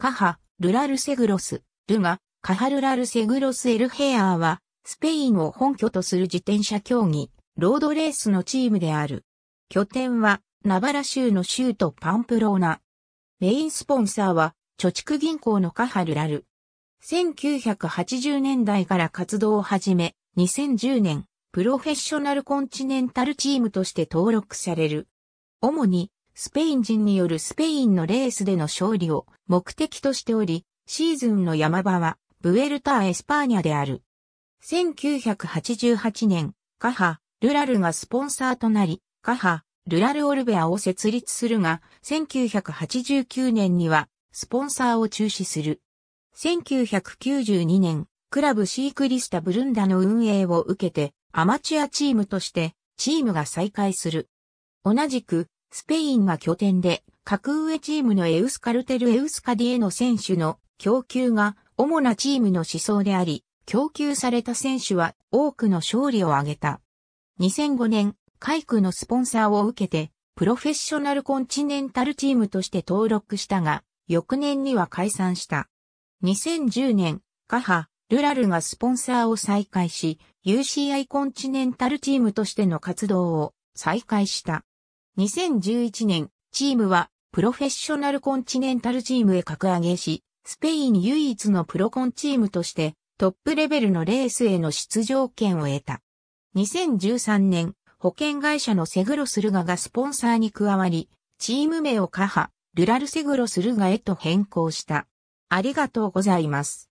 カハ、ルラルセグロス、ルガ、カハルラルセグロスエルヘアーは、スペインを本拠とする自転車競技、ロードレースのチームである。拠点は、ナバラ州の州都パンプローナ。メインスポンサーは、貯蓄銀行のカハルラル。1980年代から活動を始め、2010年、プロフェッショナルコンチネンタルチームとして登録される。主に、スペイン人によるスペインのレースでの勝利を目的としており、シーズンの山場はブエルタ・エスパーニャである。1988年、カハ、ルラルがスポンサーとなり、カハ、ルラルオルベアを設立するが、1989年にはスポンサーを中止する。1992年、クラブシークリスタ・ブルンダの運営を受けて、アマチュアチームとして、チームが再開する。同じく、スペインが拠点で、格上チームのエウスカルテルエウスカディエの選手の供給が主なチームの思想であり、供給された選手は多くの勝利を挙げた。2005年、海区のスポンサーを受けて、プロフェッショナルコンチネンタルチームとして登録したが、翌年には解散した。2010年、カハ、ルラルがスポンサーを再開し、UCI コンチネンタルチームとしての活動を再開した。2011年、チームはプロフェッショナルコンチネンタルチームへ格上げし、スペイン唯一のプロコンチームとしてトップレベルのレースへの出場権を得た。2013年、保険会社のセグロスルガがスポンサーに加わり、チーム名をカハ、ルラルセグロスルガへと変更した。ありがとうございます。